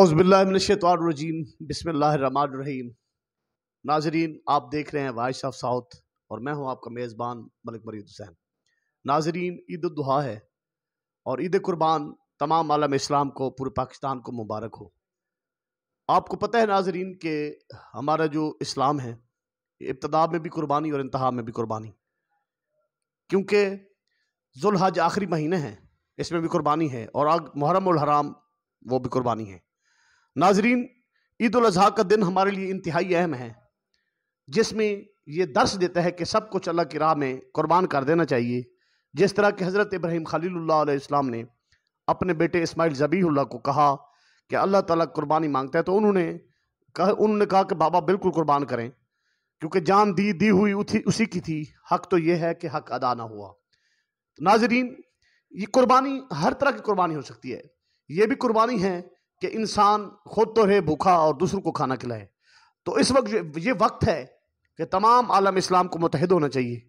औज़बिल्लाशतवारजीम बिसमीम नाजरीन आप देख रहे हैं वाइस ऑफ साउथ और मैं हूं आपका मेज़बान मलिक मरीद हुसैन नाजरीन ईद दुहा है और ईद कुर्बान तमाम आलम इस्लाम को पूरे पाकिस्तान को मुबारक हो आपको पता है नाजरीन के हमारा जो इस्लाम है इब्तदा में भी कुर्बानी और इंतहा में भी कुर्बानी क्योंकि जुल्हज आखिरी महीने हैं इसमें भी कुर्बानी है और आग मुहरम हराम वो भी कुर्बानी है नाजरीन ईद अजी का दिन हमारे लिए इंतहाई अहम है जिसमें ये दर्श देता है कि सब कुछ अल्लाह की राह में कुर्बान कर देना चाहिए जिस तरह के हज़रत इब्राहिम खलील्लाम ने अपने बेटे इसमाइल जबी को कहा कि अल्लाह ताला कुर्बानी मांगता है तो उन्होंने कह उन्होंने कहा कि बाबा बिल्कुल कुर्बान करें क्योंकि जान दी दी हुई उथी उसी की थी हक तो ये है कि हक अदा ना हुआ नाजरीन ये कुर्बानी हर तरह की कुर्बानी हो सकती है ये भी कुर्बानी है कि इंसान खुद तो रहे भूखा और दूसरों को खाना खिलाए तो इस वक्त ये वक्त है कि तमाम आलम इस्लाम को मुतहद होना चाहिए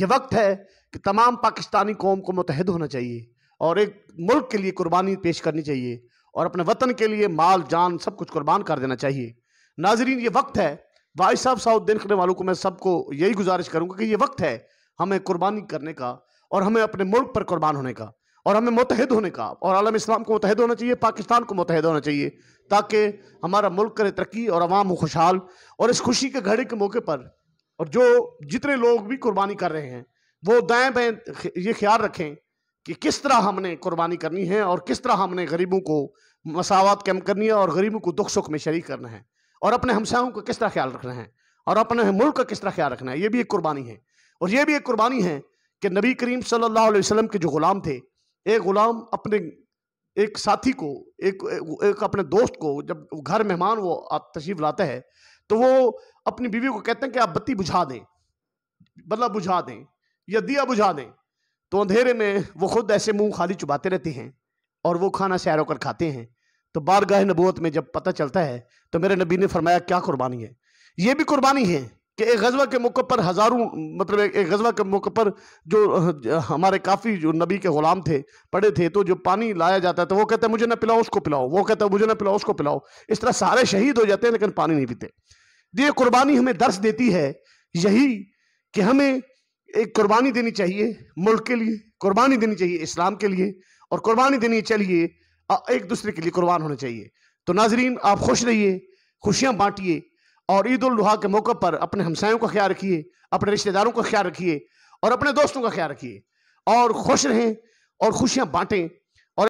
यह वक्त है कि तमाम पाकिस्तानी कौम को मुतहद होना चाहिए और एक मुल्क के लिए कुर्बानी पेश करनी चाहिए और अपने वतन के लिए माल जान सब कुछ कुर्बान कर देना चाहिए नाजरीन ये वक्त है वाई साहब साउथ दिन करने वालों को मैं सबको यही गुजारिश करूँगा कि ये वक्त है हमें कुर्बानी करने का और हमें अपने मुल्क पर कुर्बान होने का और हमें मुतहद होने का और आलम इस्लाम को मुतहद होना चाहिए पाकिस्तान को मुतहद होना चाहिए ताकि हमारा मुल्क करे तरक्की और अवाम हो खुशहाल और इस खुशी के घड़े के मौके पर और जो जितने लोग भी कुर्बानी कर रहे हैं वो दाएँ बाएँ ये ख्याल रखें कि किस तरह हमने कुर्बानी करनी है और किस तरह हमने गरीबों को मसावत कम करनी है और गरीबों को दुख सुख में शरीक करना है और अपने हमसायों का किस तरह ख्याल रखना है और अपने मुल्क का किस तरह ख्याल रखना है ये भी एक कुर्बानी है और ये भी एक कुर्बानी है कि नबी करीम सल्लल्लाहु अलैहि वसल्लम के जो ग़ुलाम थे एक गुलाम अपने एक साथी को एक एक अपने दोस्त को जब घर मेहमान वो आप तशरीफ लाते हैं तो वो अपनी बीवी को कहते हैं कि आप बत्ती बुझा दें मतलब बुझा दें या दिया बुझा दें तो अंधेरे में वो खुद ऐसे मुंह खाली चुबाते रहते हैं और वो खाना सैर होकर खाते हैं तो बारगाह नबूत में जब पता चलता है तो मेरे नबी ने फरमाया क्या कुर्बानी है ये भी कुर्बानी है कि एक गजवा के मौके पर हज़ारों मतलब एक गजवा के मौके पर जो हमारे काफ़ी जो नबी के ग़ुलाम थे पड़े थे तो जो पानी लाया जाता था तो वो कहते मुझे ना पिलाओ उसको पिलाओ वो कहता मुझे ना पिलाओ उसको पिलाओ इस तरह सारे शहीद हो जाते हैं लेकिन पानी नहीं पीते तो ये कुर्बानी हमें दर्श देती है यही कि हमें एक कुर्बानी देनी चाहिए मुल्क के लिए कुर्बानी देनी चाहिए इस्लाम के लिए और कुर्बानी देनी चाहिए एक दूसरे के लिए कुर्बान होना चाहिए तो नाजरीन आप खुश रहिए खुशियाँ बांटिए और ईद उल के मौके पर अपने हमसायों का ख्याल रखिए अपने रिश्तेदारों का ख्याल रखिए और अपने दोस्तों का ख्याल रखिए और खुश रहें और खुशियाँ बांटें